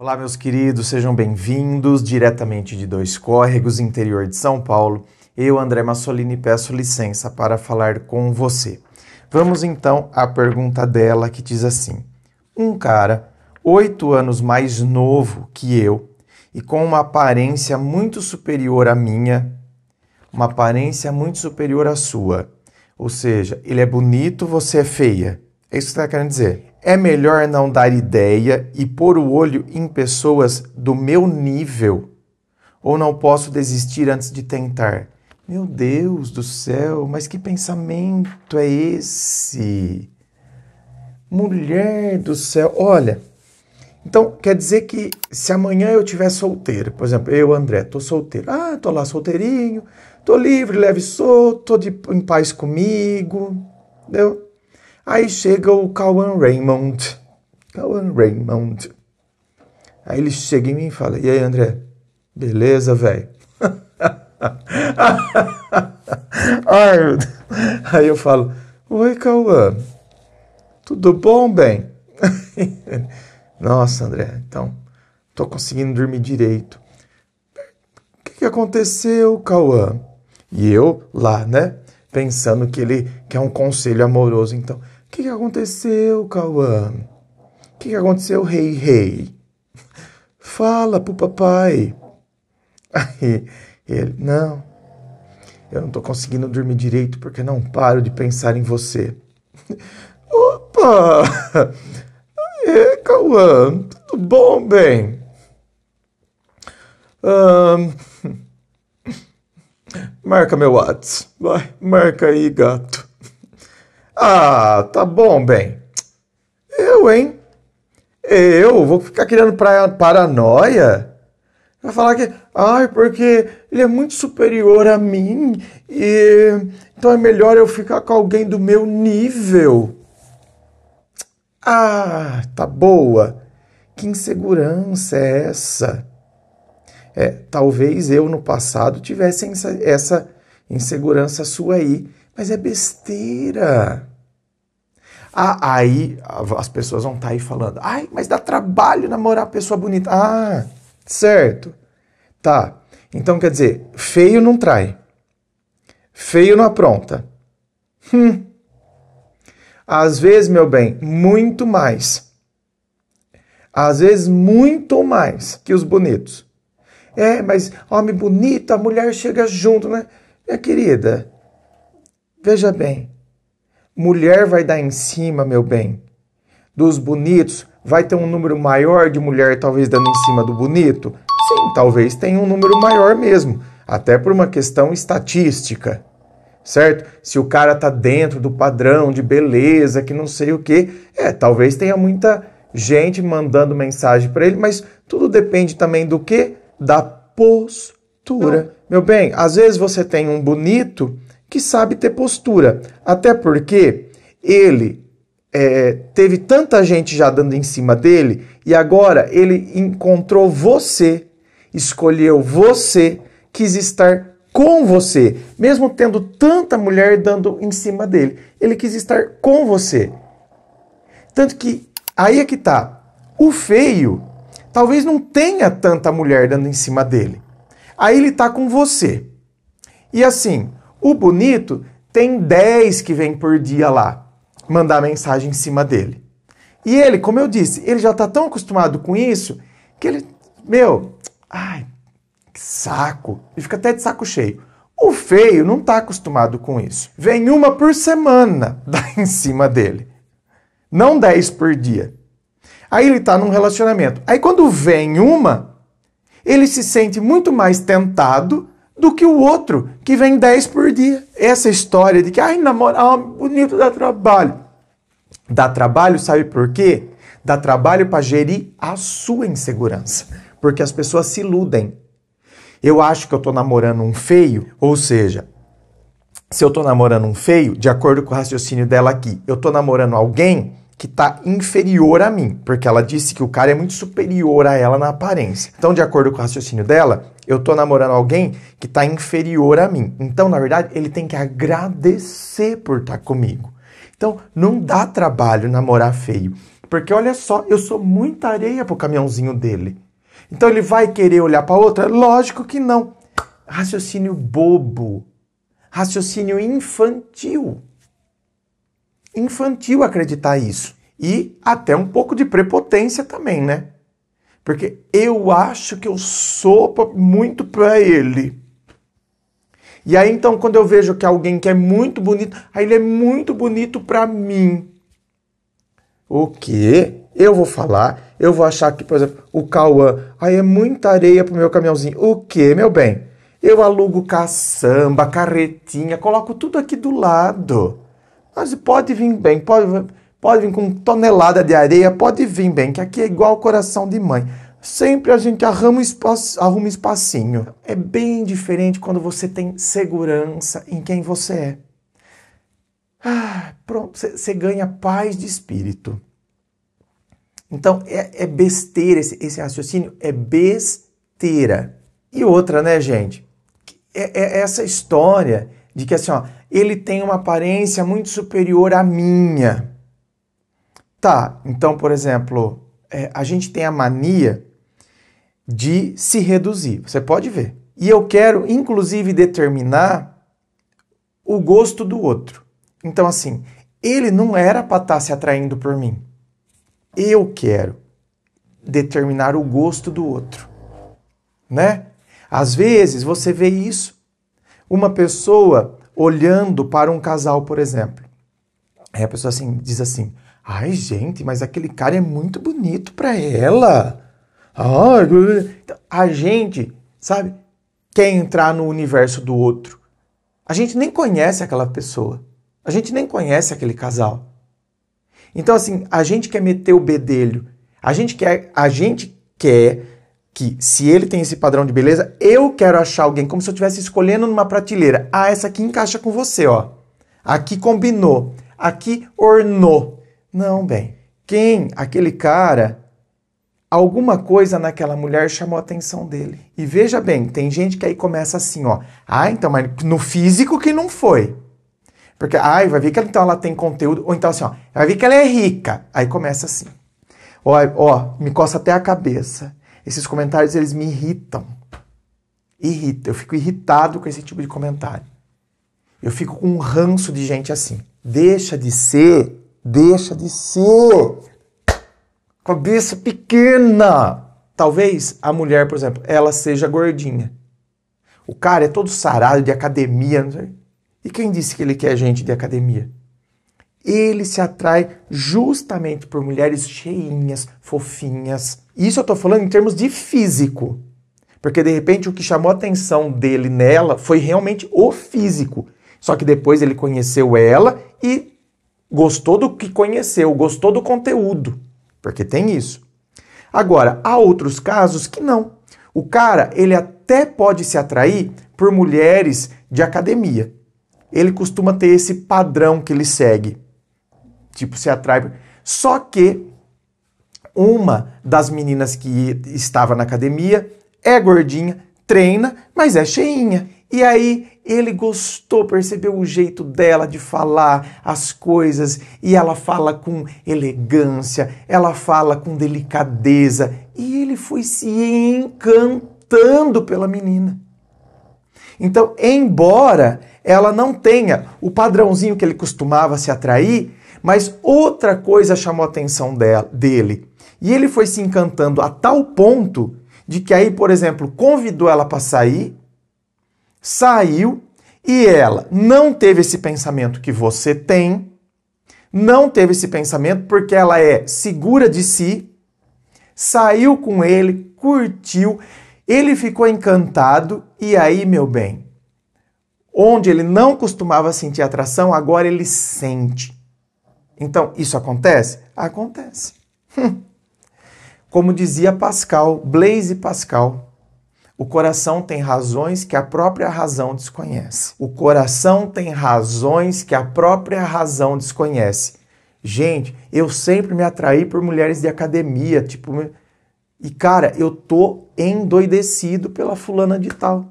Olá, meus queridos, sejam bem-vindos diretamente de Dois Córregos, interior de São Paulo. Eu, André Massolini, peço licença para falar com você. Vamos então à pergunta dela que diz assim: Um cara, oito anos mais novo que eu e com uma aparência muito superior à minha, uma aparência muito superior à sua, ou seja, ele é bonito, você é feia. É isso que está querendo dizer. É melhor não dar ideia e pôr o olho em pessoas do meu nível? Ou não posso desistir antes de tentar? Meu Deus do céu, mas que pensamento é esse? Mulher do céu, olha. Então, quer dizer que se amanhã eu tiver solteiro, por exemplo, eu, André, tô solteiro. Ah, tô lá solteirinho, tô livre, leve e solto, tô de, em paz comigo, entendeu? Aí chega o Cauan Raymond. Cauan Raymond. Aí ele chega em mim e fala: E aí, André? Beleza, velho? aí eu falo: Oi, Cauan. Tudo bom, bem? Nossa, André, então, tô conseguindo dormir direito. O que, que aconteceu, Cauã? E eu lá, né? Pensando que ele quer é um conselho amoroso. Então, o que, que aconteceu, Cauã? O que, que aconteceu, rei, hey, rei? Hey? Fala pro papai. Aí ele, não, eu não tô conseguindo dormir direito porque não paro de pensar em você. Opa! Aê, Cauã, tudo bom, bem? Um... Marca meu Whats. Vai, marca aí, gato. Ah, tá bom, bem. Eu, hein? Eu vou ficar criando pra, paranoia? Vai falar que, ai, ah, porque ele é muito superior a mim e então é melhor eu ficar com alguém do meu nível. Ah, tá boa. Que insegurança é essa? É, talvez eu no passado tivesse essa insegurança sua aí, mas é besteira. Ah, aí as pessoas vão estar tá aí falando: ai, mas dá trabalho namorar pessoa bonita. Ah, certo. Tá. Então quer dizer, feio não trai. Feio não apronta. Hum. Às vezes, meu bem, muito mais. Às vezes, muito mais que os bonitos. É, mas homem bonito, a mulher chega junto, né? Minha querida, Veja bem, mulher vai dar em cima, meu bem. Dos bonitos, vai ter um número maior de mulher talvez dando em cima do bonito? Sim, talvez tenha um número maior mesmo, até por uma questão estatística. Certo? Se o cara tá dentro do padrão de beleza, que não sei o que, é, talvez tenha muita gente mandando mensagem para ele, mas tudo depende também do que? Da postura. Não. Meu bem, às vezes você tem um bonito que sabe ter postura. Até porque ele é, teve tanta gente já dando em cima dele e agora ele encontrou você, escolheu você, quis estar com você, mesmo tendo tanta mulher dando em cima dele. Ele quis estar com você. Tanto que aí é que tá. O feio talvez não tenha tanta mulher dando em cima dele. Aí ele tá com você. E assim, o bonito tem 10 que vem por dia lá mandar mensagem em cima dele. E ele, como eu disse, ele já está tão acostumado com isso que ele, meu, ai, que saco. Ele fica até de saco cheio. O feio não está acostumado com isso. Vem uma por semana em cima dele. Não 10 por dia. Aí ele está num relacionamento. Aí quando vem uma, ele se sente muito mais tentado do que o outro que vem 10 por dia. Essa história de que, ai, namora, ah, bonito dá trabalho. Dá trabalho, sabe por quê? Dá trabalho para gerir a sua insegurança, porque as pessoas se iludem. Eu acho que eu tô namorando um feio, ou seja, se eu tô namorando um feio, de acordo com o raciocínio dela aqui, eu tô namorando alguém que tá inferior a mim, porque ela disse que o cara é muito superior a ela na aparência. Então, de acordo com o raciocínio dela, eu tô namorando alguém que tá inferior a mim. Então, na verdade, ele tem que agradecer por estar tá comigo. Então, não dá trabalho namorar feio. Porque olha só, eu sou muita areia pro caminhãozinho dele. Então ele vai querer olhar para outra? Lógico que não. Raciocínio bobo. Raciocínio infantil. Infantil acreditar isso. E até um pouco de prepotência também, né? Porque eu acho que eu sou muito para ele. E aí então quando eu vejo que alguém que é muito bonito, aí ele é muito bonito para mim. O quê? Eu vou falar, eu vou achar que, por exemplo, o Cauã, aí é muita areia pro meu caminhãozinho. O quê, meu bem? Eu alugo caçamba, carretinha, coloco tudo aqui do lado. Mas pode vir bem, pode vir pode vir com tonelada de areia, pode vir bem, que aqui é igual coração de mãe. Sempre a gente arruma, espaço, arruma espacinho. É bem diferente quando você tem segurança em quem você é. Ah, pronto, você ganha paz de espírito. Então é, é besteira esse, esse, raciocínio, é besteira. E outra, né, gente? É, é essa história de que assim, ó, ele tem uma aparência muito superior à minha. Tá, então, por exemplo, é, a gente tem a mania de se reduzir, você pode ver. E eu quero, inclusive, determinar o gosto do outro. Então, assim, ele não era para estar tá se atraindo por mim. Eu quero determinar o gosto do outro, né? Às vezes você vê isso. Uma pessoa olhando para um casal, por exemplo. Aí a pessoa assim, diz assim: Ai, gente, mas aquele cara é muito bonito para ela. Ah, a gente, sabe, quer entrar no universo do outro. A gente nem conhece aquela pessoa. A gente nem conhece aquele casal. Então, assim, a gente quer meter o bedelho. A gente quer, a gente quer que, se ele tem esse padrão de beleza, eu quero achar alguém como se eu estivesse escolhendo numa prateleira. Ah, essa aqui encaixa com você, ó. Aqui combinou. Aqui ornou. Não, bem. Quem, aquele cara, alguma coisa naquela mulher chamou a atenção dele. E veja bem, tem gente que aí começa assim, ó. Ah, então, mas no físico que não foi. Porque, ai, ah, vai ver que ela, então ela tem conteúdo. Ou então assim, ó, vai ver que ela é rica. Aí começa assim. Ó, ó, me coça até a cabeça. Esses comentários, eles me irritam. Irrita. Eu fico irritado com esse tipo de comentário. Eu fico com um ranço de gente assim. Deixa de ser Deixa de ser cabeça pequena. Talvez a mulher, por exemplo, ela seja gordinha. O cara é todo sarado de academia. Não sei. E quem disse que ele quer gente de academia? Ele se atrai justamente por mulheres cheinhas, fofinhas. Isso eu estou falando em termos de físico. Porque de repente o que chamou a atenção dele nela foi realmente o físico. Só que depois ele conheceu ela e gostou do que conheceu, gostou do conteúdo, porque tem isso. Agora, há outros casos que não. O cara, ele até pode se atrair por mulheres de academia. Ele costuma ter esse padrão que ele segue. Tipo, se atrai. Só que uma das meninas que estava na academia é gordinha, treina, mas é cheinha. E aí ele gostou, percebeu o jeito dela de falar as coisas e ela fala com elegância, ela fala com delicadeza e ele foi se encantando pela menina. Então, embora ela não tenha o padrãozinho que ele costumava se atrair, mas outra coisa chamou a atenção dela, dele. E ele foi se encantando a tal ponto de que aí, por exemplo, convidou ela para sair saiu e ela não teve esse pensamento que você tem, não teve esse pensamento porque ela é segura de si, saiu com ele, curtiu, ele ficou encantado e aí, meu bem, onde ele não costumava sentir atração, agora ele sente. Então, isso acontece? Acontece. Hum. Como dizia Pascal, Blaise Pascal, o coração tem razões que a própria razão desconhece. O coração tem razões que a própria razão desconhece. Gente, eu sempre me atraí por mulheres de academia, tipo, e cara, eu tô endoidecido pela fulana de tal.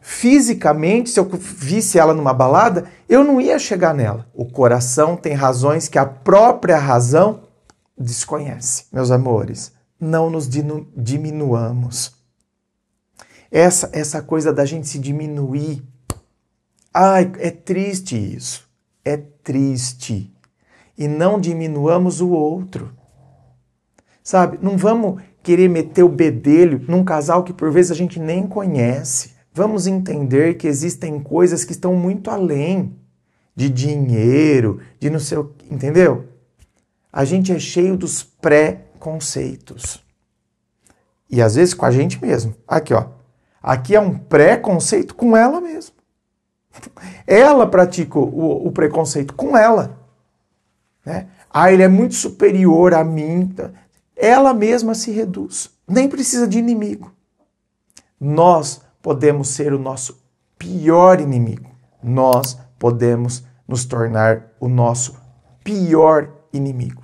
Fisicamente, se eu visse ela numa balada, eu não ia chegar nela. O coração tem razões que a própria razão desconhece. Meus amores, não nos diminuamos essa, essa coisa da gente se diminuir. Ai, é triste isso. É triste. E não diminuamos o outro. Sabe? Não vamos querer meter o bedelho num casal que por vezes a gente nem conhece. Vamos entender que existem coisas que estão muito além de dinheiro, de não sei o que, entendeu? A gente é cheio dos pré-conceitos. E às vezes com a gente mesmo. Aqui, ó. Aqui é um preconceito com ela mesma. Ela pratica o, o preconceito com ela. Né? Ah, ele é muito superior a mim. Tá? Ela mesma se reduz. Nem precisa de inimigo. Nós podemos ser o nosso pior inimigo. Nós podemos nos tornar o nosso pior inimigo.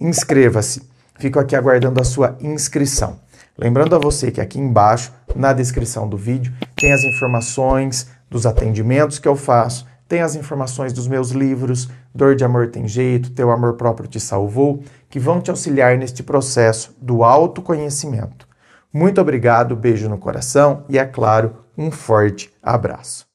Inscreva-se. Fico aqui aguardando a sua inscrição. Lembrando a você que aqui embaixo, na descrição do vídeo, tem as informações dos atendimentos que eu faço, tem as informações dos meus livros, Dor de Amor Tem Jeito, Teu Amor Próprio Te Salvou, que vão te auxiliar neste processo do autoconhecimento. Muito obrigado, beijo no coração e, é claro, um forte abraço.